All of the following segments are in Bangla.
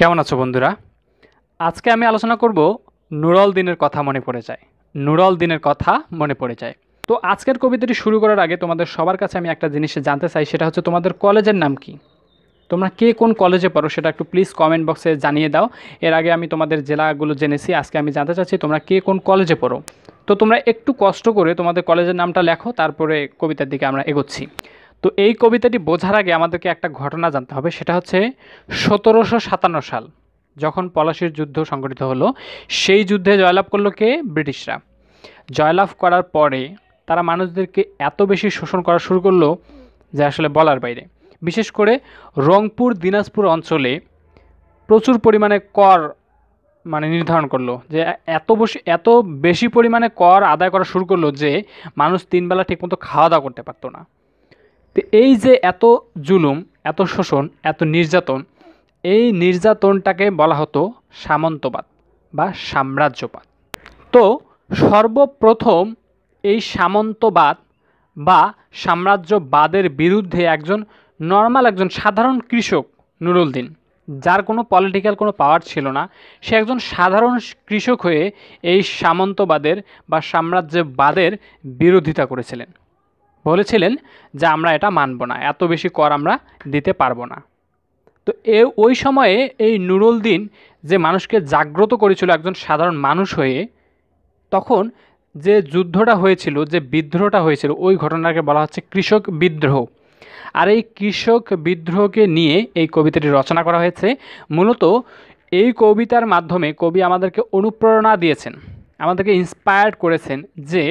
কেমন আছো বন্ধুরা আজকে আমি আলোচনা করব নুরল দিনের কথা মনে পড়ে যায় নুরল দিনের কথা মনে পড়ে যায় তো আজকের কবিতাটি শুরু করার আগে তোমাদের সবার কাছে আমি একটা জিনিস জানতে চাই সেটা হচ্ছে তোমাদের কলেজের নাম কি তোমরা কে কোন কলেজে পড়ো সেটা একটু প্লিজ কমেন্ট বক্সে জানিয়ে দাও এর আগে আমি তোমাদের জেলাগুলো জেনেছি আজকে আমি জানতে চাচ্ছি তোমরা কে কোন কলেজে পড়ো তো তোমরা একটু কষ্ট করে তোমাদের কলেজের নামটা লেখো তারপরে কবিতার দিকে আমরা এগোচ্ছি তো এই কবিতাটি বোঝার আগে আমাদেরকে একটা ঘটনা জানতে হবে সেটা হচ্ছে সতেরোশো সাতান্ন সাল যখন পলাশির যুদ্ধ সংঘটিত হলো সেই যুদ্ধে জয়লাভ করলো কে ব্রিটিশরা জয়লাভ করার পরে তারা মানুষদেরকে এত বেশি শোষণ করা শুরু করলো যে আসলে বলার বাইরে বিশেষ করে রংপুর দিনাজপুর অঞ্চলে প্রচুর পরিমাণে কর মানে নির্ধারণ করলো যে এত বেশি এত বেশি পরিমাণে কর আদায় করা শুরু করলো যে মানুষ তিনবেলা ঠিকমতো খাওয়া দাওয়া করতে পারতো না তো এই যে এত জুলুম এত শোষণ এত নির্যাতন এই নির্যাতনটাকে বলা হতো সামন্তবাদ বা সাম্রাজ্যবাদ তো সর্বপ্রথম এই সামন্তবাদ বা সাম্রাজ্যবাদের বিরুদ্ধে একজন নর্মাল একজন সাধারণ কৃষক দিন যার কোনো পলিটিক্যাল কোনো পাওয়ার ছিল না সে একজন সাধারণ কৃষক হয়ে এই সামন্তবাদের বা সাম্রাজ্যবাদের বিরোধিতা করেছিলেন বলেছিলেন যে আমরা এটা মানব না এত বেশি কর আমরা দিতে পারবো না তো এ ওই সময়ে এই নুরুল দিন যে মানুষকে জাগ্রত করেছিল একজন সাধারণ মানুষ হয়ে তখন যে যুদ্ধটা হয়েছিল যে বিদ্রোহটা হয়েছিল ওই ঘটনাকে বলা হচ্ছে কৃষক বিদ্রোহ আর এই কৃষক বিদ্রোহকে নিয়ে এই কবিতাটি রচনা করা হয়েছে মূলত এই কবিতার মাধ্যমে কবি আমাদেরকে অনুপ্রেরণা দিয়েছেন আমাদেরকে ইন্সপায়ার্ড করেছেন যে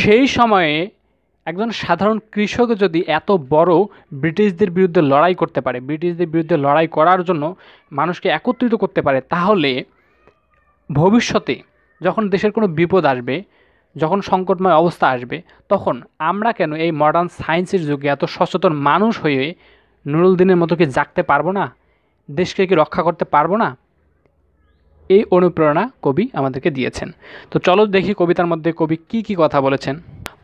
সেই সময়ে একজন সাধারণ কৃষক যদি এত বড় ব্রিটিশদের বিরুদ্ধে লড়াই করতে পারে ব্রিটিশদের বিরুদ্ধে লড়াই করার জন্য মানুষকে একত্রিত করতে পারে তাহলে ভবিষ্যতে যখন দেশের কোনো বিপদ আসবে যখন সংকটময় অবস্থা আসবে তখন আমরা কেন এই মডার্ন সায়েন্সের যুগে এত সচেতন মানুষ হয়ে দিনের মতো কি জাগতে পারবো না দেশকে কি রক্ষা করতে পারবো না এই অনুপ্রেরণা কবি আমাদেরকে দিয়েছেন তো চলো দেখি কবিতার মধ্যে কবি কি কি কথা বলেছেন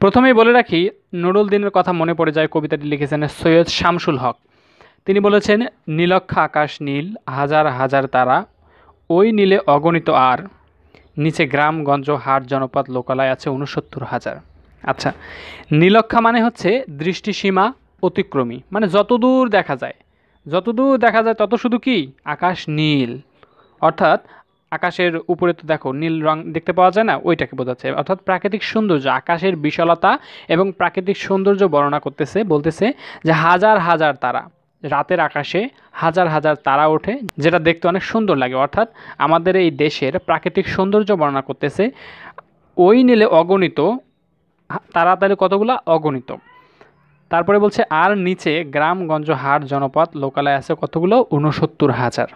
প্রথমেই বলে রাখি নুরুল দিনের কথা মনে পড়ে যায় কবিতাটি লিখেছেন সৈয়দ শামসুল হক তিনি বলেছেন নীলক্ষা আকাশ নীল হাজার হাজার তারা ওই নীলে অগণিত আর নিচে গ্রামগঞ্জ হাট জনপদ লোকালয় আছে উনসত্তর হাজার আচ্ছা নীলক্ষা মানে হচ্ছে দৃষ্টিসীমা অতিক্রমী মানে যতদূর দেখা যায় যতদূর দেখা যায় তত শুধু কি আকাশ নীল অর্থাৎ আকাশের উপরে তো দেখো নীল রং দেখতে পাওয়া যায় না ওইটাকে বোঝাচ্ছে অর্থাৎ প্রাকৃতিক সৌন্দর্য আকাশের বিশালতা এবং প্রাকৃতিক সৌন্দর্য বর্ণনা করতেছে বলতেছে যে হাজার হাজার তারা রাতের আকাশে হাজার হাজার তারা ওঠে যেটা দেখতে অনেক সুন্দর লাগে অর্থাৎ আমাদের এই দেশের প্রাকৃতিক সৌন্দর্য বর্ণনা করতেছে ওই নীলে অগণিত তারা তাহলে কতগুলো অগণিত তারপরে বলছে আর নিচে গ্রামগঞ্জ হাট জনপদ লোকালয় আছে কতগুলো উনসত্তর হাজার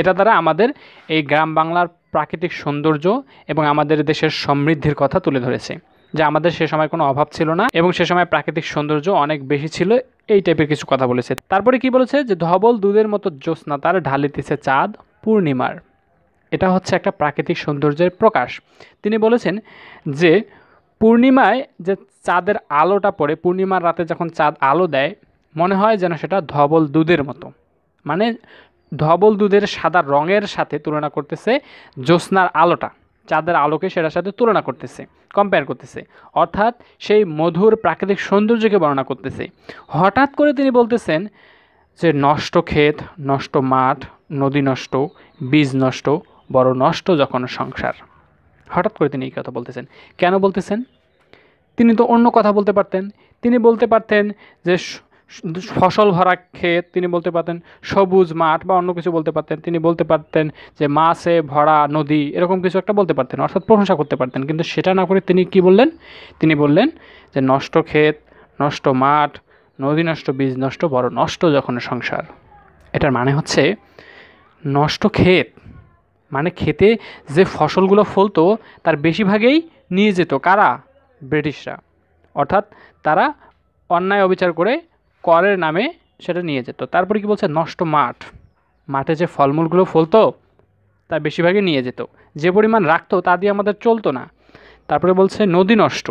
এটা দ্বারা আমাদের এই গ্রাম বাংলার প্রাকৃতিক সৌন্দর্য এবং আমাদের দেশের সমৃদ্ধির কথা তুলে ধরেছে যে আমাদের সে সময় কোনো অভাব ছিল না এবং সে সময় প্রাকৃতিক সৌন্দর্য অনেক বেশি ছিল এই টাইপের কিছু কথা বলেছে তারপরে কি বলেছে যে ধবল দুধের মতো জ্যোৎস্না তার ঢালিতেছে চাঁদ পূর্ণিমার এটা হচ্ছে একটা প্রাকৃতিক সৌন্দর্যের প্রকাশ তিনি বলেছেন যে পূর্ণিমায় যে চাঁদের আলোটা পড়ে পূর্ণিমার রাতে যখন চাঁদ আলো দেয় মনে হয় যেন সেটা ধবল দুধের মতো মানে ধবল দুধের সাদা রঙের সাথে তুলনা করতেছে জ্যোৎস্নার আলোটা চাঁদের আলোকে সেটার সাথে তুলনা করতেছে কম্পেয়ার করতেছে অর্থাৎ সেই মধুর প্রাকৃতিক সৌন্দর্যকে বর্ণনা করতেছে হঠাৎ করে তিনি বলতেছেন যে নষ্ট ক্ষেত নষ্ট মাঠ নদী নষ্ট বীজ নষ্ট বড় নষ্ট যখন সংসার হঠাৎ করে তিনি এই কথা বলতেছেন কেন বলতেছেন তিনি তো অন্য কথা বলতে পারতেন তিনি বলতে পারতেন যে ফসল ভরা ক্ষেত তিনি বলতে পারতেন সবুজ মাঠ বা অন্য কিছু বলতে পারতেন তিনি বলতে পারতেন যে মাছে ভরা নদী এরকম কিছু একটা বলতে পারতেন অর্থাৎ প্রশংসা করতে পারতেন কিন্তু সেটা না করে তিনি কি বললেন তিনি বললেন যে নষ্ট ক্ষেত নষ্ট মাঠ নদী নষ্ট বীজ নষ্ট বড় নষ্ট যখন সংসার এটার মানে হচ্ছে নষ্ট ক্ষেত মানে খেতে যে ফসলগুলো ফলতো তার বেশিরভাগেই নিয়ে যেত কারা ব্রিটিশরা অর্থাৎ তারা অন্যায় অবিচার করে করের নামে সেটা নিয়ে যেত তারপরে কি বলছে নষ্ট মাঠ মাঠে যে ফলমূলগুলো ফলতো তা বেশিরভাগই নিয়ে যেত যে পরিমাণ রাখতো তা দিয়ে আমাদের চলতো না তারপরে বলছে নদী নষ্ট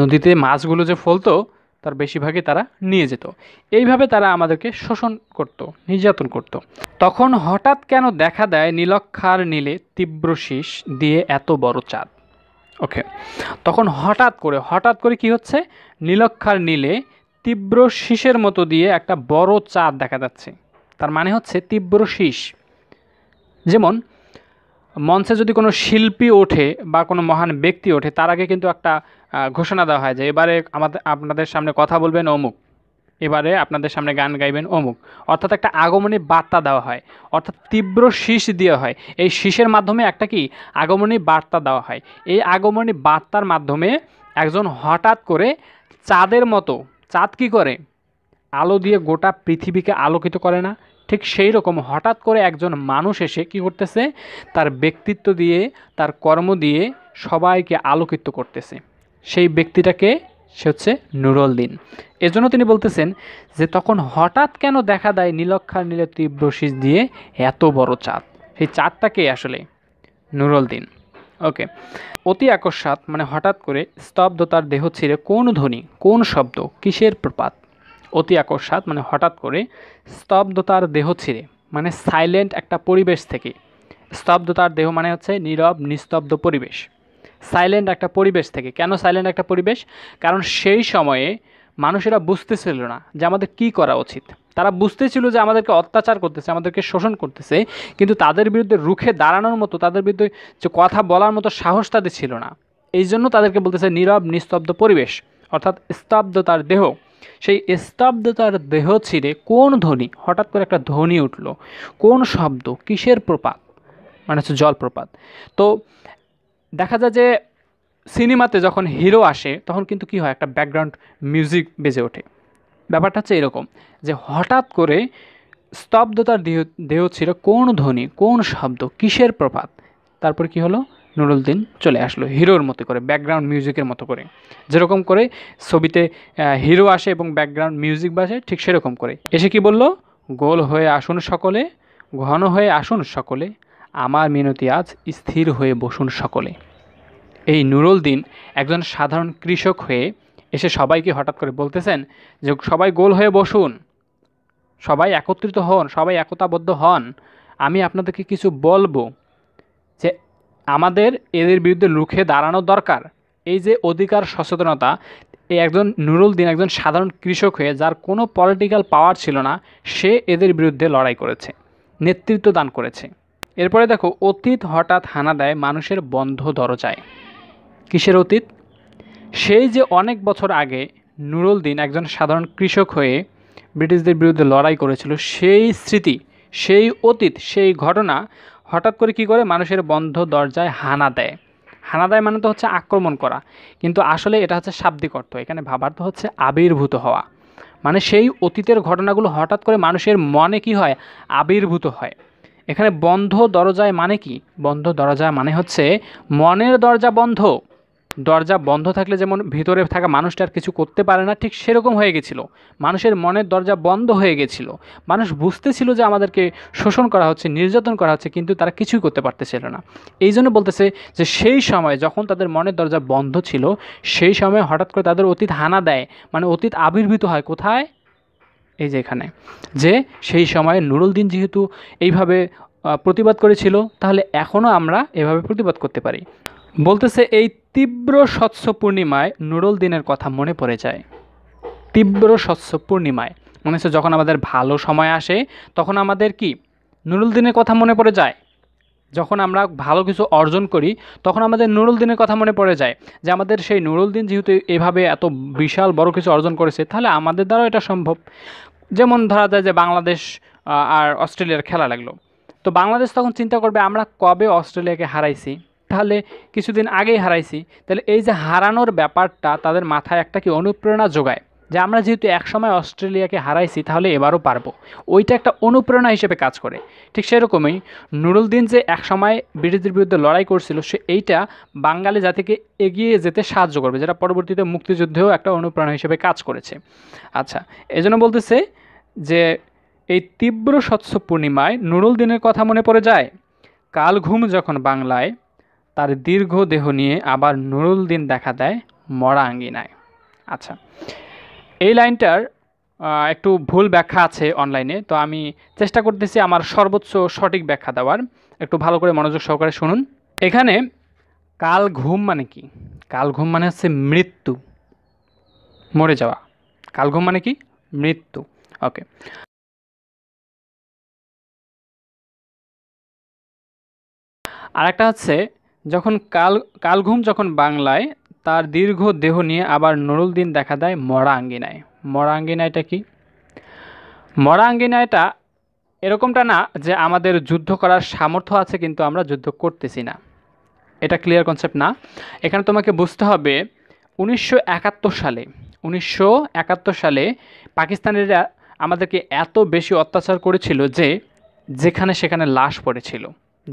নদীতে মাছগুলো যে ফলতো তার বেশিরভাগই তারা নিয়ে যেত এইভাবে তারা আমাদেরকে শোষণ করত নির্যাতন করত। তখন হঠাৎ কেন দেখা দেয় নীলক্ষার নীলে তীব্র শীষ দিয়ে এত বড় চাঁদ ওকে তখন হঠাৎ করে হঠাৎ করে কি হচ্ছে নীলক্ষার নীলে তীব্র শীষের মতো দিয়ে একটা বড় চাঁদ দেখা যাচ্ছে তার মানে হচ্ছে তীব্র শীষ যেমন মঞ্চে যদি কোনো শিল্পী ওঠে বা কোনো মহান ব্যক্তি ওঠে তার আগে কিন্তু একটা ঘোষণা দেওয়া হয় যে এবারে আমাদের আপনাদের সামনে কথা বলবেন অমুক এবারে আপনাদের সামনে গান গাইবেন অমুক অর্থাৎ একটা আগমনী বার্তা দেওয়া হয় অর্থাৎ তীব্র শীষ দেওয়া হয় এই শীষের মাধ্যমে একটা কি আগমনী বার্তা দেওয়া হয় এই আগমনী বার্তার মাধ্যমে একজন হঠাৎ করে চাঁদের মতো চাঁদ কী করে আলো দিয়ে গোটা পৃথিবীকে আলোকিত করে না ঠিক সেই রকম হঠাৎ করে একজন মানুষ এসে কি করতেছে তার ব্যক্তিত্ব দিয়ে তার কর্ম দিয়ে সবাইকে আলোকিত করতেছে সেই ব্যক্তিটাকে সে হচ্ছে নুরুল দিন এজন্য তিনি বলতেছেন যে তখন হঠাৎ কেন দেখা দেয় নীলক্ষার নীলে তীব্র শীষ দিয়ে এত বড় চাঁদ সেই চাঁদটাকে আসলে নুরল দিন ওকে অতি আকস্মাৎ মানে হঠাৎ করে স্তব্ধতার দেহ ছিঁড়ে কোন ধ্বনি কোন শব্দ কিসের প্রপাত অতি আকস্মাৎ মানে হঠাৎ করে স্তব্ধতার দেহ ছিঁড়ে মানে সাইলেন্ট একটা পরিবেশ থেকে স্তব্ধতার দেহ মানে হচ্ছে নীরব নিস্তব্ধ পরিবেশ সাইলেন্ট একটা পরিবেশ থেকে কেন সাইলেন্ট একটা পরিবেশ কারণ সেই সময়ে মানুষেরা বুঝতেছিল না যে আমাদের কি করা উচিত তারা বুঝতেছিল যে আমাদেরকে অত্যাচার করতেছে আমাদেরকে শোষণ করতেছে কিন্তু তাদের বিরুদ্ধে রুখে দাঁড়ানোর মতো তাদের বিরুদ্ধে যে কথা বলার মতো সাহস তাদের ছিল না এই জন্য তাদেরকে বলতেছে নীরব নিস্তব্ধ পরিবেশ অর্থাৎ স্তব্ধতার দেহ সেই স্তব্ধতার দেহ ছিঁড়ে কোন ধ্বনি হঠাৎ করে একটা ধ্বনি উঠল কোন শব্দ কিসের প্রপাত মানে হচ্ছে জলপ্রপাত তো দেখা যায় যে সিনেমাতে যখন হিরো আসে তখন কিন্তু কি হয় একটা ব্যাকগ্রাউন্ড মিউজিক বেজে ওঠে ব্যাপারটা হচ্ছে এরকম যে হঠাৎ করে স্তব্ধতার দেহ দেহ ছিল কোন ধ্বনি কোন শব্দ কিসের প্রভাত তারপর কি হলো নুরুলদিন চলে আসলো হিরোর মতো করে ব্যাকগ্রাউন্ড মিউজিকের মতো করে যেরকম করে ছবিতে হিরো আসে এবং ব্যাকগ্রাউন্ড মিউজিক বাসে ঠিক সেরকম করে এসে কি বলল গোল হয়ে আসুন সকলে ঘন হয়ে আসুন সকলে আমার মিনতি আজ স্থির হয়ে বসুন সকলে এই নুরুল দিন একজন সাধারণ কৃষক হয়ে এসে সবাইকে হঠাৎ করে বলতেছেন যে সবাই গোল হয়ে বসুন সবাই একত্রিত হন সবাই একতাবদ্ধ হন আমি আপনাদেরকে কিছু বলবো যে আমাদের এদের বিরুদ্ধে লুখে দাঁড়ানো দরকার এই যে অধিকার সচেতনতা এই একজন নুরুল দিন একজন সাধারণ কৃষক হয়ে যার কোনো পলিটিক্যাল পাওয়ার ছিল না সে এদের বিরুদ্ধে লড়াই করেছে নেতৃত্ব দান করেছে এরপরে দেখো অতীত হঠাৎ হানা দেয় মানুষের বন্ধ দরজায় কিসের অতীত সেই যে অনেক বছর আগে নুরুল দিন একজন সাধারণ কৃষক হয়ে ব্রিটিশদের বিরুদ্ধে লড়াই করেছিল সেই স্মৃতি সেই অতীত সেই ঘটনা হঠাৎ করে কি করে মানুষের বন্ধ দরজায় হানা দেয় হানা দেয় মানে তো হচ্ছে আক্রমণ করা কিন্তু আসলে এটা হচ্ছে শাব্দিক অর্থ এখানে ভাবার তো হচ্ছে আবির্ভূত হওয়া মানে সেই অতীতের ঘটনাগুলো হঠাৎ করে মানুষের মনে কি হয় আবির্ভূত হয় এখানে বন্ধ দরজায় মানে কি বন্ধ দরজা মানে হচ্ছে মনের দরজা বন্ধ দরজা বন্ধ থাকলে যেমন ভিতরে থাকা মানুষটা আর কিছু করতে পারে না ঠিক সেরকম হয়ে গেছিলো মানুষের মনের দরজা বন্ধ হয়ে গেছিলো মানুষ বুঝতেছিল যে আমাদেরকে শোষণ করা হচ্ছে নির্যাতন করা হচ্ছে কিন্তু তারা কিছুই করতে পারতেছিল না এই জন্য বলতেছে যে সেই সময় যখন তাদের মনের দরজা বন্ধ ছিল সেই সময় হঠাৎ করে তাদের অতীত হানা দেয় মানে অতীত আবির্ভূত হয় কোথায় এই যে এখানে যে সেই সময় নুরুল দিন যেহেতু এইভাবে প্রতিবাদ করেছিল তাহলে এখনও আমরা এভাবে প্রতিবাদ করতে পারি বলতেছে এই তীব্র স্বচ্ছ পূর্ণিমায় নুরুল দিনের কথা মনে পড়ে যায় তীব্র স্বচ্ছ পূর্ণিমায় মনে হচ্ছে যখন আমাদের ভালো সময় আসে তখন আমাদের কি নুরুল দিনের কথা মনে পড়ে যায় যখন আমরা ভালো কিছু অর্জন করি তখন আমাদের নুরুল দিনের কথা মনে পড়ে যায় যে আমাদের সেই নুরুল দিন যেহেতু এভাবে এত বিশাল বড় কিছু অর্জন করেছে তাহলে আমাদের দ্বারাও এটা সম্ভব যেমন ধরা যায় যে বাংলাদেশ আর অস্ট্রেলিয়ার খেলা লাগলো তো বাংলাদেশ তখন চিন্তা করবে আমরা কবে অস্ট্রেলিয়াকে হারাইছি তাহলে কিছুদিন আগেই হারাইছি তাহলে এই যে হারানোর ব্যাপারটা তাদের মাথায় একটা কি অনুপ্রেরণা যোগায় যে আমরা যেহেতু একসময় অস্ট্রেলিয়াকে হারাইছি তাহলে এবারও পারবো ওইটা একটা অনুপ্রেরণা হিসেবে কাজ করে ঠিক সেরকমই নুরুলদিন যে একসময় ব্রিটিশদের বিরুদ্ধে লড়াই করছিল সে এইটা বাঙালি জাতিকে এগিয়ে যেতে সাহায্য করবে যেটা পরবর্তীতে মুক্তিযুদ্ধেও একটা অনুপ্রেরণা হিসেবে কাজ করেছে আচ্ছা এজন্য বলতেছে যে এই তীব্র স্বচ্ছ পূর্ণিমায় নুরুল দিনের কথা মনে পড়ে যায় কাল ঘুম যখন বাংলায় তার দীর্ঘ দেহ নিয়ে আবার নুরুল দিন দেখা দেয় মরা আঙ্গিনায় আচ্ছা এই লাইনটার একটু ভুল ব্যাখ্যা আছে অনলাইনে তো আমি চেষ্টা করতেছি আমার সর্বোচ্চ সঠিক ব্যাখ্যা দেওয়ার একটু ভালো করে মনোযোগ সহকারে শুনুন এখানে কাল ঘুম মানে কি কাল ঘুম মানে হচ্ছে মৃত্যু মরে যাওয়া কাল ঘুম মানে কি মৃত্যু ওকে আর একটা হচ্ছে যখন কাল কালঘুম যখন বাংলায় তার দীর্ঘ দেহ নিয়ে আবার নুরুল দিন দেখা দেয় মরা আঙ্গিনায় মরা আঙ্গিনায়টা কি মরা আঙ্গিনায়টা এরকমটা না যে আমাদের যুদ্ধ করার সামর্থ্য আছে কিন্তু আমরা যুদ্ধ করতেছি না এটা ক্লিয়ার কনসেপ্ট না এখানে তোমাকে বুঝতে হবে উনিশশো সালে উনিশশো সালে পাকিস্তানিরা আমাদেরকে এত বেশি অত্যাচার করেছিল যে যেখানে সেখানে লাশ পড়েছিল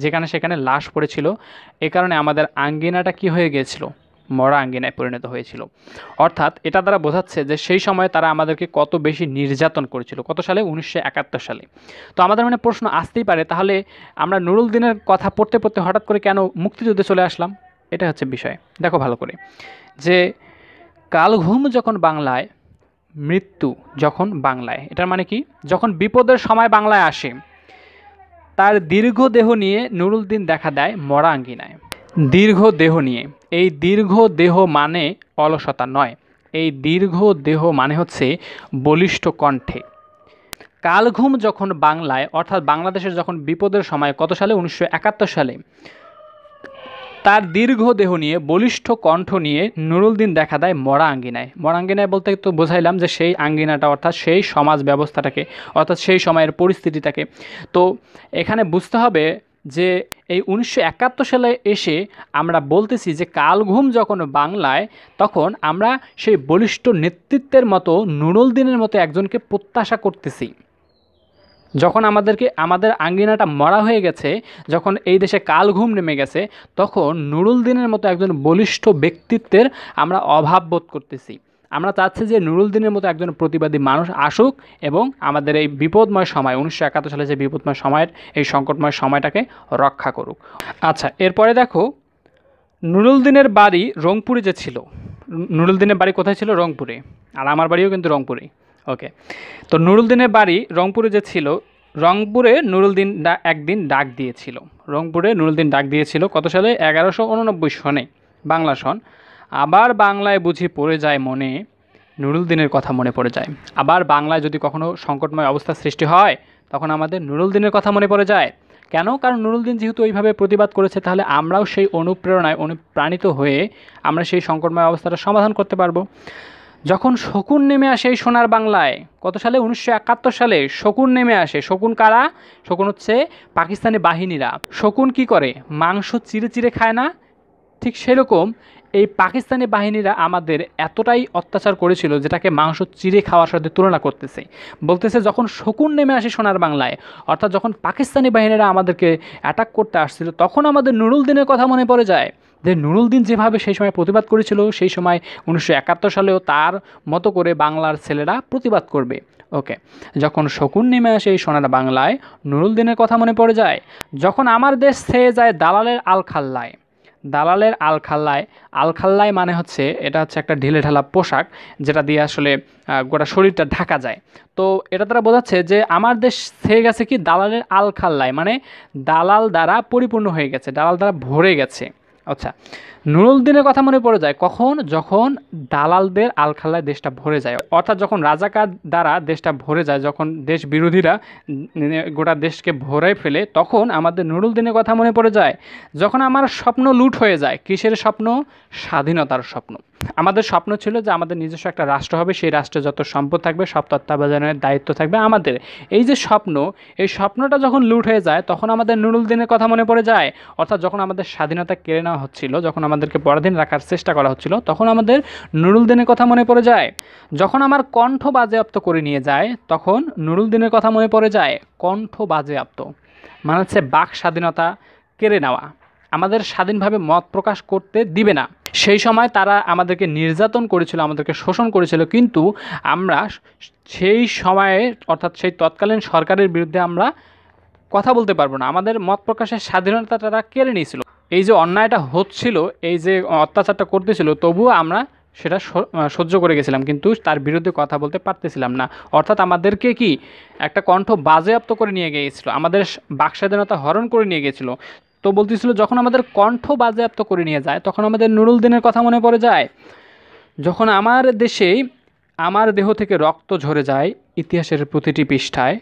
যেখানে সেখানে লাশ পড়েছিল এ কারণে আমাদের আঙ্গিনাটা কি হয়ে গিয়েছিল মরা আঙ্গিনায় পরিণত হয়েছিল অর্থাৎ এটা দ্বারা বোঝাচ্ছে যে সেই সময় তারা আমাদেরকে কত বেশি নির্যাতন করেছিল কত সালে উনিশশো সালে তো আমাদের মনে প্রশ্ন আসতেই পারে তাহলে আমরা নুরুল দিনের কথা পড়তে পড়তে হঠাৎ করে কেন মুক্তিযুদ্ধে চলে আসলাম এটা হচ্ছে বিষয় দেখো ভালো করে যে কালঘুম যখন বাংলায় মৃত্যু যখন বাংলায় এটার মানে কি যখন বিপদের সময় বাংলায় আসে তার দীর্ঘ দেহ নিয়ে নুরুলদিন দেখা দেয় মরা আঙ্গিনায় দীর্ঘ দেহ নিয়ে এই দীর্ঘ দেহ মানে অলসতা নয় এই দীর্ঘ দেহ মানে হচ্ছে বলিষ্ঠ কণ্ঠে কালঘুম যখন বাংলায় অর্থাৎ বাংলাদেশের যখন বিপদের সময় কত সালে উনিশশো সালে তার দীর্ঘ দেহ নিয়ে বলিষ্ঠ কণ্ঠ নিয়ে নুরুলদিন দেখা দেয় মরা আঙ্গিনায় মরা আঙ্গিনায় বলতে তো বোঝাইলাম যে সেই আঙ্গিনাটা অর্থাৎ সেই সমাজ ব্যবস্থাটাকে অর্থাৎ সেই সময়ের পরিস্থিতিটাকে তো এখানে বুঝতে হবে যে এই উনিশশো সালে এসে আমরা বলতেছি যে কালঘুম যখন বাংলায় তখন আমরা সেই বলিষ্ঠ নেতৃত্বের মতো নুরুল দিনের মতো একজনকে প্রত্যাশা করতেছি যখন আমাদেরকে আমাদের আঙ্গিনাটা মরা হয়ে গেছে যখন এই দেশে কাল ঘুম নেমে গেছে তখন নুরুল দিনের মতো একজন বলিষ্ঠ ব্যক্তিত্বের আমরা অভাব বোধ করতেছি আমরা চাচ্ছি যে নুরুল দিনের মতো একজন প্রতিবাদী মানুষ আসুক এবং আমাদের এই বিপদময় সময় উনিশশো একাত্তর সালে যে বিপদময় সময়ের এই সংকটময় সময়টাকে রক্ষা করুক আচ্ছা এরপরে দেখো নুরুল দিনের বাড়ি রংপুরে যে ছিল নুরুল দিনের বাড়ি কোথায় ছিল রংপুরে আর আমার বাড়িও কিন্তু রংপুরে ওকে তো নুরুলদিনের বাড়ি রংপুরে যে ছিল রংপুরে নুরুলদিন একদিন ডাক দিয়েছিল রংপুরে নুরুলদিন ডাক দিয়েছিল কত সালে এগারোশো উননব্বই সনে বাংলা সন আবার বাংলায় বুঝি পড়ে যায় মনে নুরুলদিনের কথা মনে পড়ে যায় আবার বাংলায় যদি কখনও সংকটময় অবস্থা সৃষ্টি হয় তখন আমাদের নুরুলদিনের কথা মনে পড়ে যায় কেন কারণ নুরুলদিন যেহেতু ওইভাবে প্রতিবাদ করেছে তাহলে আমরাও সেই অনুপ্রেরণায় অনুপ্রাণিত হয়ে আমরা সেই সংকটময় অবস্থাটা সমাধান করতে পারবো যখন শকুন নেমে আসে এই সোনার বাংলায় কত সালে উনিশশো একাত্তর সালে শকুন নেমে আসে শকুন কারা শকুন হচ্ছে পাকিস্তানি বাহিনীরা শকুন কি করে মাংস চিরে চিরে খায় না ঠিক সেরকম এই পাকিস্তানি বাহিনীরা আমাদের এতটাই অত্যাচার করেছিল যেটাকে মাংস চিরে খাওয়ার সাথে তুলনা করতেছে বলতেছে যখন শকুন নেমে আসে সোনার বাংলায় অর্থাৎ যখন পাকিস্তানি বাহিনীরা আমাদেরকে অ্যাটাক করতে আসছিল তখন আমাদের নুরুল দিনের কথা মনে পড়ে যায় যে নুরুলদিন যেভাবে সেই সময় প্রতিবাদ করেছিল সেই সময় উনিশশো একাত্তর সালেও তার মতো করে বাংলার ছেলেরা প্রতিবাদ করবে ওকে যখন শকুন নেমে আসে এই সোনার বাংলায় দিনের কথা মনে পড়ে যায় যখন আমার দেশ ছেয়ে যায় দালালের আলখাল্লায় দালালের আলখাল্লায় আলখাল্লায় মানে হচ্ছে এটা হচ্ছে একটা ঢিলে ঢালা পোশাক যেটা দিয়ে আসলে গোটা শরীরটা ঢাকা যায় তো এটা তারা বোঝাচ্ছে যে আমার দেশ হয়ে গেছে কি দালালের আলখাল্লায় মানে দালাল দ্বারা পরিপূর্ণ হয়ে গেছে দালাল দ্বারা ভরে গেছে আচ্ছা নুরুলদিনের কথা মনে পড়ে যায় কখন যখন দালালদের আলখাল্লায় দেশটা ভরে যায় অর্থাৎ যখন রাজাকার দ্বারা দেশটা ভরে যায় যখন দেশ বিরোধীরা গোটা দেশকে ভরে ফেলে তখন আমাদের নুরুলদিনের কথা মনে পড়ে যায় যখন আমার স্বপ্ন লুট হয়ে যায় কিসের স্বপ্ন স্বাধীনতার স্বপ্ন আমাদের স্বপ্ন ছিল যে আমাদের নিজস্ব একটা রাষ্ট্র হবে সেই রাষ্ট্রে যত সম্পদ থাকবে সব তত্ত্বাবধানের দায়িত্ব থাকবে আমাদের এই যে স্বপ্ন এই স্বপ্নটা যখন লুট হয়ে যায় তখন আমাদের নুরুল দিনের কথা মনে পড়ে যায় অর্থাৎ যখন আমাদের স্বাধীনতা কেড়ে নেওয়া হচ্ছিল যখন আমাদেরকে পরাধীন রাখার চেষ্টা করা হচ্ছিল তখন আমাদের নুরুল দিনের কথা মনে পড়ে যায় যখন আমার কণ্ঠ বাজেয়াপ্ত করে নিয়ে যায় তখন নুরুল দিনের কথা মনে পড়ে যায় কণ্ঠ বাজেয়াপ্ত মানে হচ্ছে বাক স্বাধীনতা কেড়ে নেওয়া আমাদের স্বাধীনভাবে মত প্রকাশ করতে দিবে না সেই সময় তারা আমাদেরকে নির্যাতন করেছিল আমাদেরকে শোষণ করেছিল কিন্তু আমরা সেই সময়ে অর্থাৎ সেই তৎকালীন সরকারের বিরুদ্ধে আমরা কথা বলতে পারবো না আমাদের মত প্রকাশের স্বাধীনতা তারা কেড়ে নিয়েছিল এই যে অন্যায়টা হচ্ছিল এই যে অত্যাচারটা করতেছিল তবুও আমরা সেটা সহ্য করে গেছিলাম কিন্তু তার বিরুদ্ধে কথা বলতে পারতেছিলাম না অর্থাৎ আমাদেরকে কি একটা কণ্ঠ বাজেয়াপ্ত করে নিয়ে গিয়েছিল আমাদের বাক স্বাধীনতা হরণ করে নিয়ে গিয়েছিল তো বলতেছিল যখন আমাদের কণ্ঠ বাজেয়াপ্ত করে নিয়ে যায় তখন আমাদের নুরুল দিনের কথা মনে পড়ে যায় যখন আমার দেশে আমার দেহ থেকে রক্ত ঝরে যায় ইতিহাসের প্রতিটি পৃষ্ঠায়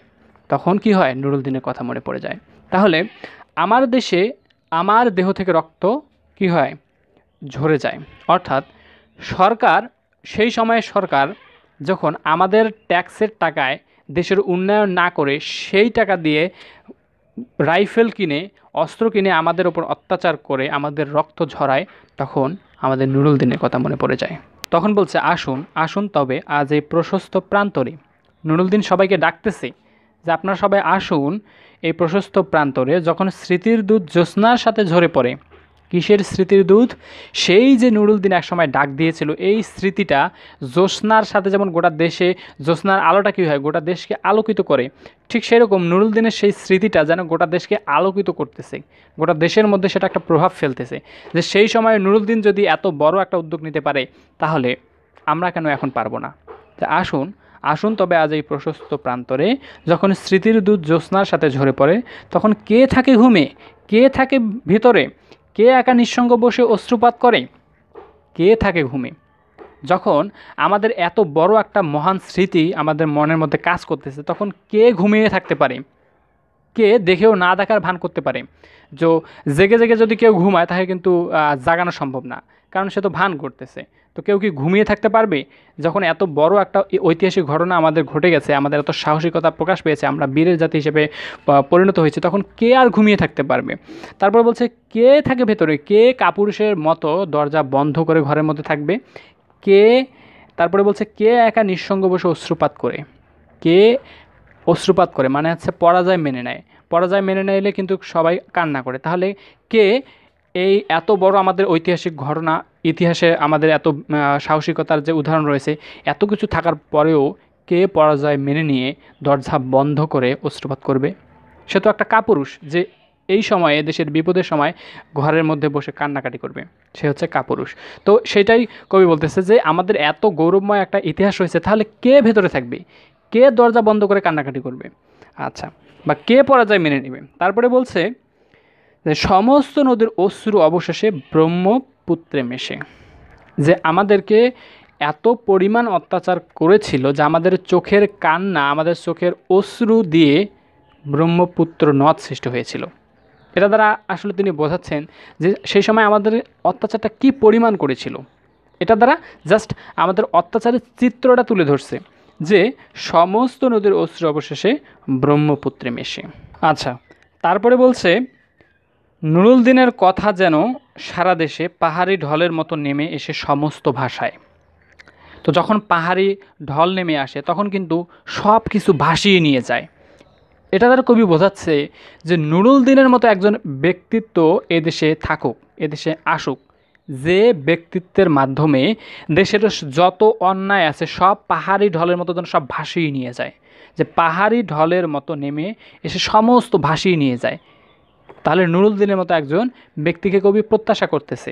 তখন কি হয় নুরুল দিনের কথা মনে পড়ে যায় তাহলে আমার দেশে আমার দেহ থেকে রক্ত কি হয় ঝরে যায় অর্থাৎ সরকার সেই সময়ে সরকার যখন আমাদের ট্যাক্সের টাকায় দেশের উন্নয়ন না করে সেই টাকা দিয়ে রাইফেল কিনে অস্ত্র কিনে আমাদের ওপর অত্যাচার করে আমাদের রক্ত ঝরায় তখন আমাদের নুরুল দিনের কথা মনে পড়ে যায় তখন বলছে আসুন আসুন তবে আজ এই প্রশস্ত প্রান্তরে দিন সবাইকে ডাকতেছে যে আপনারা সবাই আসুন এই প্রশস্ত প্রান্তরে যখন স্মৃতির দুধ জ্যোৎস্নার সাথে ঝরে পড়ে কিসের স্মৃতির দুধ সেই যে নুরুলদিন একসময় ডাক দিয়েছিল এই স্মৃতিটা জ্যোৎস্নার সাথে যেমন গোটা দেশে জ্যোৎস্নার আলোটা কী হয় গোটা দেশকে আলোকিত করে ঠিক সেরকম নুরুলদিনের সেই স্মৃতিটা যেন গোটা দেশকে আলোকিত করতেছে গোটা দেশের মধ্যে সেটা একটা প্রভাব ফেলতেছে যে সেই সময় নুরুলদিন যদি এত বড় একটা উদ্যোগ নিতে পারে তাহলে আমরা কেন এখন পারবো না তা আসুন আসুন তবে আজ এই প্রশস্ত প্রান্তরে যখন স্মৃতির দুধ জ্যোৎস্নার সাথে ঝরে পড়ে তখন কে থাকে ঘুমে কে থাকে ভিতরে কে একা নিঃসঙ্গ বসে অশ্রুপাত করে কে থাকে ঘুমে যখন আমাদের এত বড় একটা মহান স্মৃতি আমাদের মনের মধ্যে কাজ করতেছে তখন কে ঘুমিয়ে থাকতে পারে কে দেখেও না দেখার ভান করতে পারে যে জেগে জেগে যদি কেউ ঘুমায় তাহলে কিন্তু জাগানো সম্ভব না কারণ সে তো ভান করতেছে তো কেউ কি ঘুমিয়ে থাকতে পারবে যখন এত বড় একটা ঐতিহাসিক ঘটনা আমাদের ঘটে গেছে আমাদের এত সাহসিকতা প্রকাশ পেয়েছে আমরা বীরের জাতি হিসেবে পরিণত হয়েছে তখন কে আর ঘুমিয়ে থাকতে পারবে তারপর বলছে কে থাকে ভেতরে কে কাপুরুষের মতো দরজা বন্ধ করে ঘরের মধ্যে থাকবে কে তারপরে বলছে কে একা নিঃসঙ্গ বসে অশ্রুপাত করে কে অশ্রুপাত করে মানে হচ্ছে পরাজয় মেনে নেয় পরাজয় মেনে নিলে কিন্তু সবাই কান্না করে তাহলে কে এই এত বড় আমাদের ঐতিহাসিক ঘটনা ইতিহাসে আমাদের এত সাহসিকতার যে উদাহরণ রয়েছে এত কিছু থাকার পরেও কে পরাজয় মেনে নিয়ে দরজা বন্ধ করে অস্ত্রপাত করবে সে তো একটা কাপুরুষ যে এই সময়ে দেশের বিপদের সময় ঘরের মধ্যে বসে কান্নাকাটি করবে সে হচ্ছে কাপুরুষ তো সেটাই কবি বলতেছে যে আমাদের এত গৌরবময় একটা ইতিহাস রয়েছে তাহলে কে ভেতরে থাকবে কে দরজা বন্ধ করে কান্নাকাটি করবে আচ্ছা বা কে পরাজয় মেনে নেবে তারপরে বলছে সমস্ত নদীর অশ্রু অবশেষে ব্রহ্মপুত্রে মেশে যে আমাদেরকে এত পরিমাণ অত্যাচার করেছিল যে আমাদের চোখের কান্না আমাদের চোখের অশ্রু দিয়ে ব্রহ্মপুত্র নদ সৃষ্টি হয়েছিল এটা দ্বারা আসলে তিনি বোঝাচ্ছেন যে সেই সময় আমাদের অত্যাচারটা কি পরিমাণ করেছিল এটা দ্বারা জাস্ট আমাদের অত্যাচারের চিত্রটা তুলে ধরছে যে সমস্ত নদীর অশ্রু অবশেষে ব্রহ্মপুত্রে মেশে আচ্ছা তারপরে বলছে নুরুল দিনের কথা যেন সারা দেশে পাহাড়ি ঢলের মতো নেমে এসে সমস্ত ভাষায় তো যখন পাহাড়ি ঢল নেমে আসে তখন কিন্তু সব কিছু ভাসিয়ে নিয়ে যায় এটা তার কবি বোঝাচ্ছে যে নুরুল দিনের মতো একজন ব্যক্তিত্ব এদেশে থাকুক এদেশে আসুক যে ব্যক্তিত্বের মাধ্যমে দেশের যত অন্যায় আছে সব পাহাড়ি ঢলের মতো যেন সব ভাসিয়ে নিয়ে যায় যে পাহাড়ি ঢলের মতো নেমে এসে সমস্ত ভাসিয়ে নিয়ে যায় তাহলে নুরুলদ্দিনের মতো একজন ব্যক্তিকে কবি প্রত্যাশা করতেছে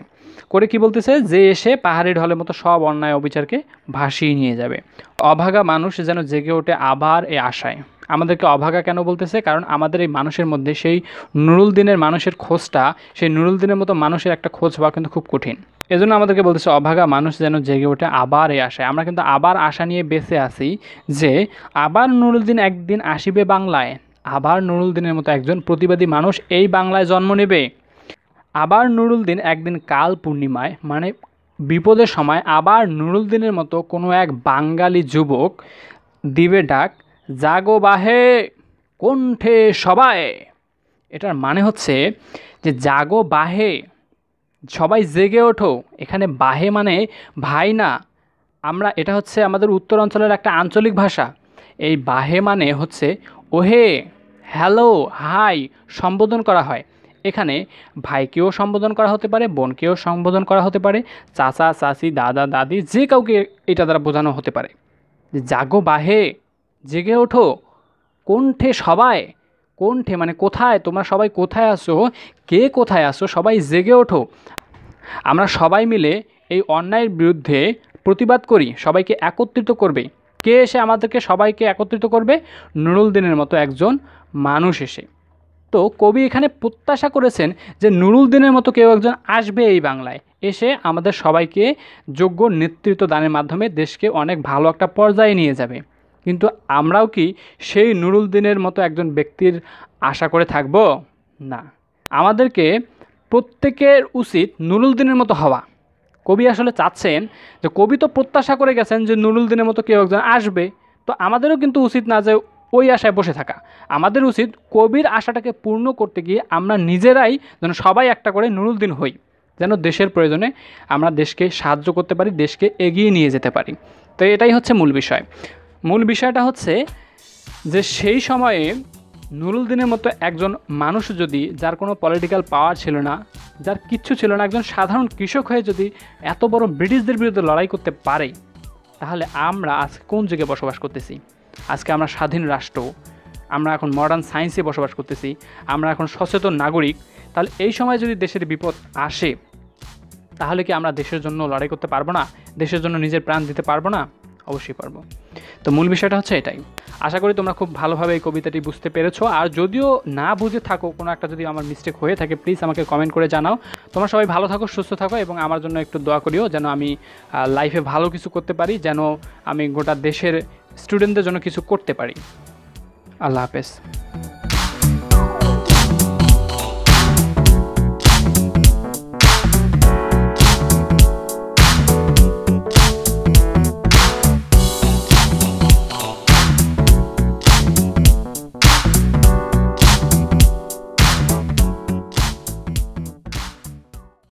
করে কি বলতেছে যে এসে পাহাড়ি ঢলের মতো সব অন্যায় অবিচারকে ভাসিয়ে নিয়ে যাবে অভাগা মানুষ যেন জেগে ওঠে আবার এ আশায় আমাদেরকে অভাগা কেন বলতেছে কারণ আমাদের এই মানুষের মধ্যে সেই নুরুল দিনের মানুষের খোঁজটা সেই নুরুল দিনের মতো মানুষের একটা খোঁজ পাওয়া কিন্তু খুব কঠিন এজন্য আমাদেরকে বলতেছে অভাগা মানুষ যেন জেগে ওঠে আবার এ আশায় আমরা কিন্তু আবার আশা নিয়ে বেঁচে আছি যে আবার নুরুল দিন একদিন আসিবে বাংলায় আবার নুরুলদিনের মতো একজন প্রতিবাদী মানুষ এই বাংলায় জন্ম নেবে আবার নুরুলদিন একদিন কাল পূর্ণিমায় মানে বিপদের সময় আবার নুরুলদিনের মতো কোনো এক বাঙালি যুবক দিবে ডাক জাগো বাহে কণ্ঠে সবাই এটার মানে হচ্ছে যে জাগো বাহে সবাই জেগে ওঠো এখানে বাহে মানে ভাই না আমরা এটা হচ্ছে আমাদের উত্তরাঞ্চলের একটা আঞ্চলিক ভাষা এই বাহে মানে হচ্ছে ওহে হ্যালো হাই সম্বোধন করা হয় এখানে ভাইকেও সম্বোধন করা হতে পারে বোনকেও সম্বোধন করা হতে পারে চাচা চাচি দাদা দাদি যে কাউকে এটা দ্বারা বোঝানো হতে পারে যে জাগো বাহে জেগে ওঠো কোনঠে সবাই কোনঠে মানে কোথায় তোমরা সবাই কোথায় আসো কে কোথায় আসো সবাই জেগে ওঠো আমরা সবাই মিলে এই অন্যায়ের বিরুদ্ধে প্রতিবাদ করি সবাইকে একত্রিত করবে কে এসে আমাদেরকে সবাইকে একত্রিত করবে দিনের মতো একজন মানুষ এসে তো কবি এখানে প্রত্যাশা করেছেন যে দিনের মতো কেউ একজন আসবে এই বাংলায় এসে আমাদের সবাইকে যোগ্য নেতৃত্ব দানের মাধ্যমে দেশকে অনেক ভালো একটা পর্যায়ে নিয়ে যাবে কিন্তু আমরাও কি সেই দিনের মতো একজন ব্যক্তির আশা করে থাকব না আমাদেরকে প্রত্যেকের উচিত দিনের মতো হওয়া কবি আসলে চাচ্ছেন যে কবি তো প্রত্যাশা করে গেছেন যে নুরুল দিনের মতো কেউ একজন আসবে তো আমাদেরও কিন্তু উচিত না যে ওই আশায় বসে থাকা আমাদের উচিত কবির আশাটাকে পূর্ণ করতে গিয়ে আমরা নিজেরাই যেন সবাই একটা করে নুরুল দিন হই যেন দেশের প্রয়োজনে আমরা দেশকে সাহায্য করতে পারি দেশকে এগিয়ে নিয়ে যেতে পারি তো এটাই হচ্ছে মূল বিষয় মূল বিষয়টা হচ্ছে যে সেই সময়ে নুরুল দিনের মতো একজন মানুষ যদি যার কোনো পলিটিক্যাল পাওয়ার ছিল না যার কিচ্ছু ছিল না একজন সাধারণ কৃষক হয়ে যদি এত বড় ব্রিটিশদের বিরুদ্ধে লড়াই করতে পারে তাহলে আমরা আজ কোন যুগে বসবাস করতেছি আজকে আমরা স্বাধীন রাষ্ট্র আমরা এখন মডার্ন সায়েন্সে বসবাস করতেছি আমরা এখন সচেতন নাগরিক তাহলে এই সময় যদি দেশের বিপদ আসে তাহলে কি আমরা দেশের জন্য লড়াই করতে পারবো না দেশের জন্য নিজের প্রাণ দিতে পারবো না অবশ্যই পারবো তো মূল বিষয়টা হচ্ছে এটাই আশা করি তোমরা খুব ভালোভাবে এই কবিতাটি বুঝতে পেরেছো আর যদিও না বুঝে থাকো কোনো একটা যদি আমার মিস্টেক হয়ে থাকে প্লিজ আমাকে কমেন্ট করে জানাও তোমরা সবাই ভালো থাকো সুস্থ থাকো এবং আমার জন্য একটু দোয়া করিও যেন আমি লাইফে ভালো কিছু করতে পারি যেন আমি গোটা দেশের স্টুডেন্টদের জন্য কিছু করতে পারি আল্লাহ হাফেজ